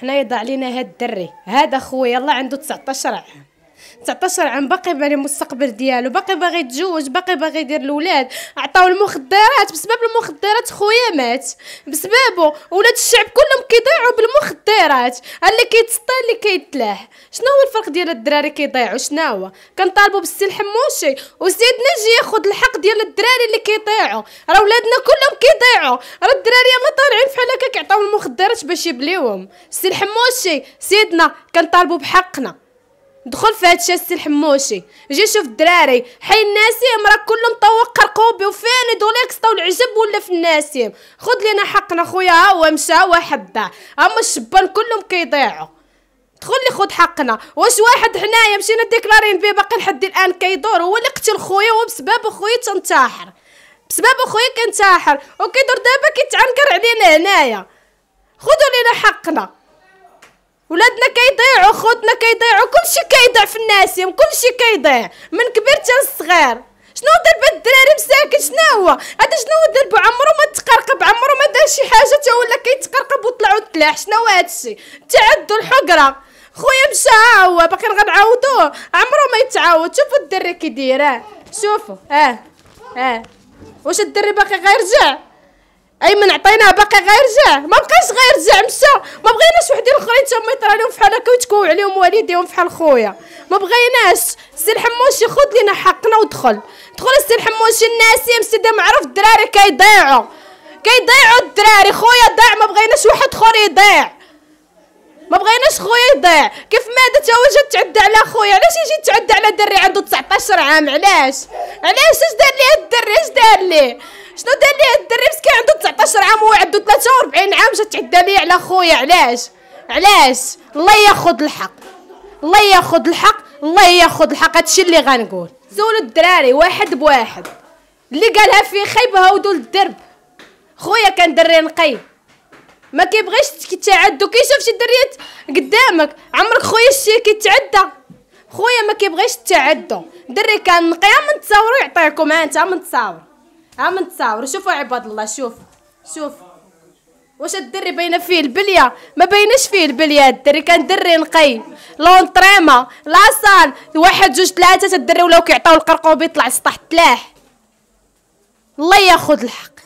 حنايا ضاع علينا هاد الدري هذا خويا الله عنده 19 عام 19 عام باقي بالي المستقبل ديالو باقي باغي يتزوج باقي باغي يدير الاولاد عطاو المخدرات بسبب المخدرات خويا مات بسببه ولاد الشعب كله كيضيعوا بالمخدرات اللي كيتسطى اللي كيتلاح شنو هو الفرق ديال الدراري كيضيعوا شنو هو كنطالبوا بالسي الحموشي وسيدنا جي ياخذ الحق ديال الدراري اللي كيضيعوا راه ولادنا كلهم كيضيعوا راه الدراري ما طالعين فحال هكا كيعطيو المخدرات باش يبليوهم السي الحموشي سيدنا كنطالبوا بحقنا دخل في هادشي السي الحموشي جي شوف الدراري حي الناسيم راه كله مطوق قرقوبي وفين دوليكس طول العجب ولا في الناسيم خد لينا حقنا خويا ها هو مشى هو حبه اما الشبان كلهم كيضيعوا دخل لي خد حقنا واش واحد حنايا مشينا ديكلارين بيه باقي لحد الان كيدور هو اللي قتل خويا وبسبب خويا تنتحر بسبب خويا كنتحر وكيدور دابا كيتعنكر علينا هنايا خذوا لينا حقنا ولادنا كيضيعوا خوتنا كيضيعوا كلشي كيضيع في الناسيم كلشي كيضيع من كبير حتى للصغير شنو دار بهاد الدراري مساكن شنو هو هذا شنو هو دار بعمرو ما تقرقب عمرو ما دار شي حاجه تا ولا كيتقرقب وطلع وتلاح شنو هو هادشي تعدوا الحقره خويا مشى هو باقي غنعاودوه عمرو ما يتعاود شوفوا الدري كي داير شوفوا اه اه واش الدري باقي غيرجع اي من عطيناه باقي غير جاع ما بقاش غير جاع مشى ما بغيناش وحدين اخرين تما يطرا لهم فحال هكا ويتكويو عليهم والديهم فحال خويا ما بغيناش سي الحموشي خذ لينا حقنا ودخل دخل سي الحموشي الناسي السي معروف الدراري كيضيعوا كيضيعوا الدراري خويا ضاع ما بغيناش واحد اخر يضيع ما بغيناش خويا يضيع كيف ما دا هو جا تعدى على خويا علاش يجي تعدى على دري عنده 19 عام علاش علاش اش دار ليه الدري اش دار ليه شنو دار ليه الدري مسكين عام وعدو 43 عام جات تعدى لي على خويا علاش علاش الله ياخذ الحق الله ياخذ الحق الله ياخذ الحق هادشي اللي غنقول سولوا الدراري واحد بواحد اللي قالها في خيب هاودو للدرب خويا كان دري نقي ما كيبغيش كيتعدو كيشوف شي دريات قدامك عمرك خويا الشيء كيتعدى خويا ما كيبغيش التعدو دري كان نقي من تصاورو يعطيكم ها انت من تصاور ها من تصاور شوفوا عباد الله شوفوا شوف واش الدري باينه فيه البليه ما باينش فيه البليه الدري كان دري نقي لونطريما لاصال واحد جوج ثلاثه الدري ولاو كيعطيو القرقوبي يطلع سطح تلاح الله ياخذ الحق